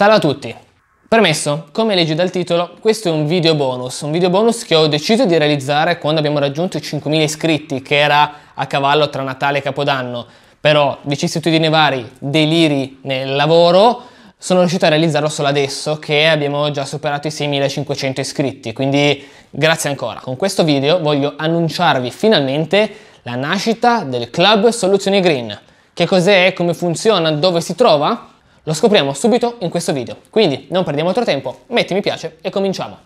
Salve a tutti! Premesso, come leggi dal titolo, questo è un video bonus, un video bonus che ho deciso di realizzare quando abbiamo raggiunto i 5.000 iscritti, che era a cavallo tra Natale e Capodanno, però vicissitudini vari, deliri nel lavoro, sono riuscito a realizzarlo solo adesso che abbiamo già superato i 6.500 iscritti, quindi grazie ancora. Con questo video voglio annunciarvi finalmente la nascita del Club Soluzioni Green. Che cos'è, come funziona, dove si trova? Lo scopriamo subito in questo video, quindi non perdiamo altro tempo, metti mi piace e cominciamo!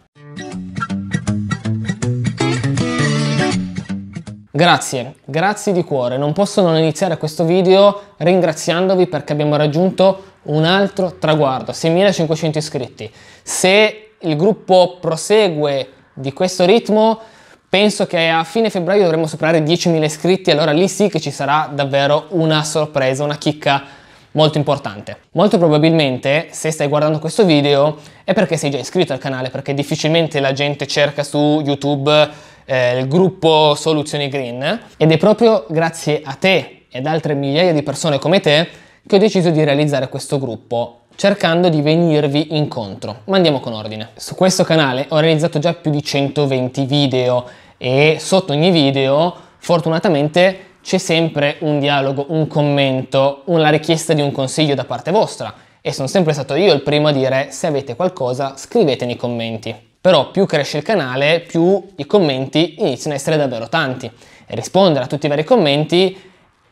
Grazie, grazie di cuore, non posso non iniziare questo video ringraziandovi perché abbiamo raggiunto un altro traguardo, 6500 iscritti. Se il gruppo prosegue di questo ritmo, penso che a fine febbraio dovremo superare 10.000 iscritti, allora lì sì che ci sarà davvero una sorpresa, una chicca molto importante. Molto probabilmente se stai guardando questo video è perché sei già iscritto al canale perché difficilmente la gente cerca su YouTube eh, il gruppo Soluzioni Green ed è proprio grazie a te ed altre migliaia di persone come te che ho deciso di realizzare questo gruppo cercando di venirvi incontro. Ma andiamo con ordine. Su questo canale ho realizzato già più di 120 video e sotto ogni video fortunatamente c'è sempre un dialogo, un commento, una richiesta di un consiglio da parte vostra e sono sempre stato io il primo a dire se avete qualcosa scrivete nei commenti. Però più cresce il canale, più i commenti iniziano a essere davvero tanti e rispondere a tutti i vari commenti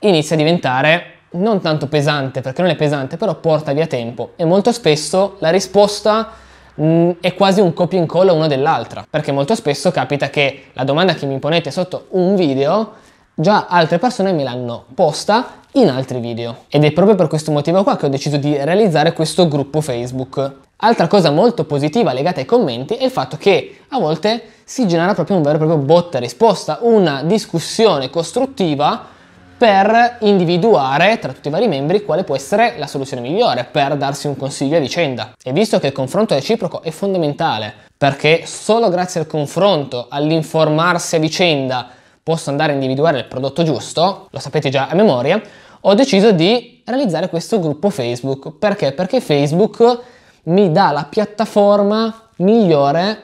inizia a diventare non tanto pesante, perché non è pesante, però porta via tempo e molto spesso la risposta mh, mm, è quasi un copia e incolla una dell'altra, perché molto spesso capita che la domanda che mi ponete sotto un video Già altre persone me l'hanno posta in altri video. Ed è proprio per questo motivo qua che ho deciso di realizzare questo gruppo Facebook. Altra cosa molto positiva legata ai commenti è il fatto che a volte si genera proprio un vero e proprio botta risposta, una discussione costruttiva per individuare tra tutti i vari membri quale può essere la soluzione migliore per darsi un consiglio a vicenda. E visto che il confronto reciproco è fondamentale, perché solo grazie al confronto, all'informarsi a vicenda, posso andare a individuare il prodotto giusto, lo sapete già a memoria, ho deciso di realizzare questo gruppo Facebook. Perché? Perché Facebook mi dà la piattaforma migliore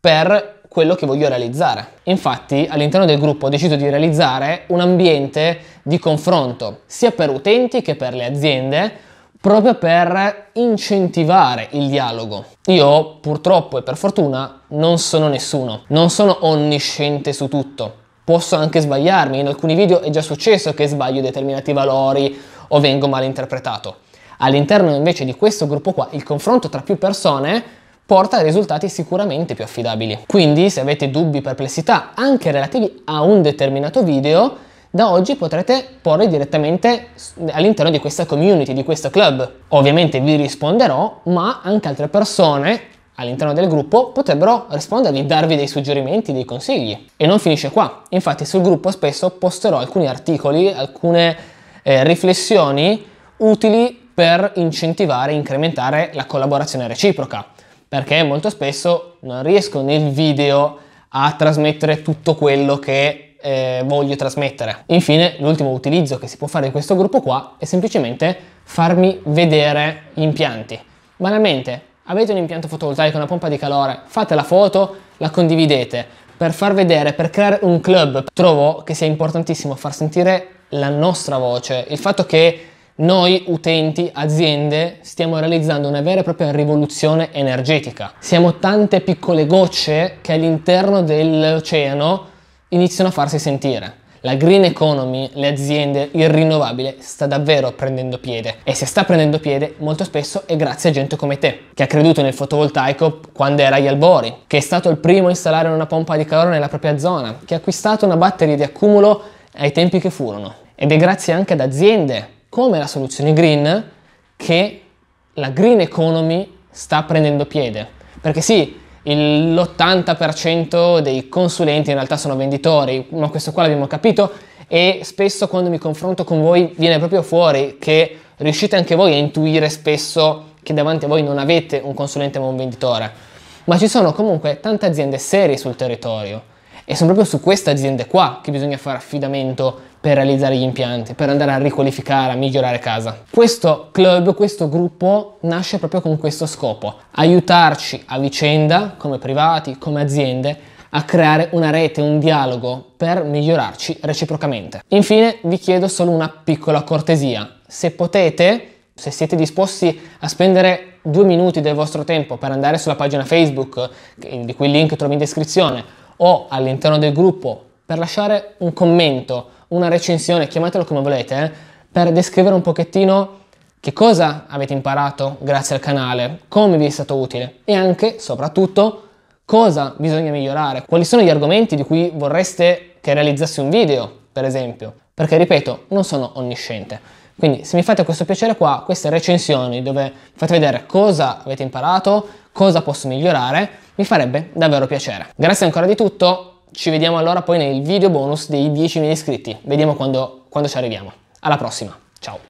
per quello che voglio realizzare. Infatti all'interno del gruppo ho deciso di realizzare un ambiente di confronto sia per utenti che per le aziende proprio per incentivare il dialogo. Io purtroppo e per fortuna non sono nessuno, non sono onnisciente su tutto posso anche sbagliarmi, in alcuni video è già successo che sbaglio determinati valori o vengo malinterpretato. All'interno invece di questo gruppo qua il confronto tra più persone porta a risultati sicuramente più affidabili. Quindi se avete dubbi, perplessità, anche relativi a un determinato video, da oggi potrete porre direttamente all'interno di questa community, di questo club. Ovviamente vi risponderò, ma anche altre persone all'interno del gruppo potrebbero rispondervi, darvi dei suggerimenti, dei consigli. E non finisce qua. Infatti sul gruppo spesso posterò alcuni articoli, alcune eh, riflessioni utili per incentivare e incrementare la collaborazione reciproca, perché molto spesso non riesco nel video a trasmettere tutto quello che eh, voglio trasmettere. Infine, l'ultimo utilizzo che si può fare in questo gruppo qua è semplicemente farmi vedere gli impianti. Banalmente, Avete un impianto fotovoltaico, una pompa di calore, fate la foto, la condividete per far vedere, per creare un club. Trovo che sia importantissimo far sentire la nostra voce, il fatto che noi utenti, aziende, stiamo realizzando una vera e propria rivoluzione energetica. Siamo tante piccole gocce che all'interno dell'oceano iniziano a farsi sentire la green economy, le aziende, il rinnovabile sta davvero prendendo piede e se sta prendendo piede molto spesso è grazie a gente come te che ha creduto nel fotovoltaico quando era agli albori, che è stato il primo a installare una pompa di calore nella propria zona, che ha acquistato una batteria di accumulo ai tempi che furono ed è grazie anche ad aziende come la soluzione green che la green economy sta prendendo piede perché sì l'80% dei consulenti in realtà sono venditori, ma questo qua l'abbiamo capito e spesso quando mi confronto con voi viene proprio fuori che riuscite anche voi a intuire spesso che davanti a voi non avete un consulente ma un venditore. Ma ci sono comunque tante aziende serie sul territorio e sono proprio su queste aziende qua che bisogna fare affidamento per realizzare gli impianti, per andare a riqualificare, a migliorare casa. Questo club, questo gruppo nasce proprio con questo scopo, aiutarci a vicenda, come privati, come aziende, a creare una rete, un dialogo per migliorarci reciprocamente. Infine vi chiedo solo una piccola cortesia. Se potete, se siete disposti a spendere due minuti del vostro tempo per andare sulla pagina Facebook, di cui il link trovi in descrizione, o all'interno del gruppo per lasciare un commento, una recensione, chiamatelo come volete, eh, per descrivere un pochettino che cosa avete imparato grazie al canale, come vi è stato utile e anche, soprattutto, cosa bisogna migliorare, quali sono gli argomenti di cui vorreste che realizzassi un video, per esempio, perché ripeto, non sono onnisciente. Quindi se mi fate questo piacere qua, queste recensioni dove fate vedere cosa avete imparato, cosa posso migliorare, mi farebbe davvero piacere. Grazie ancora di tutto, ci vediamo allora poi nel video bonus dei 10.000 iscritti, vediamo quando, quando ci arriviamo. Alla prossima, ciao!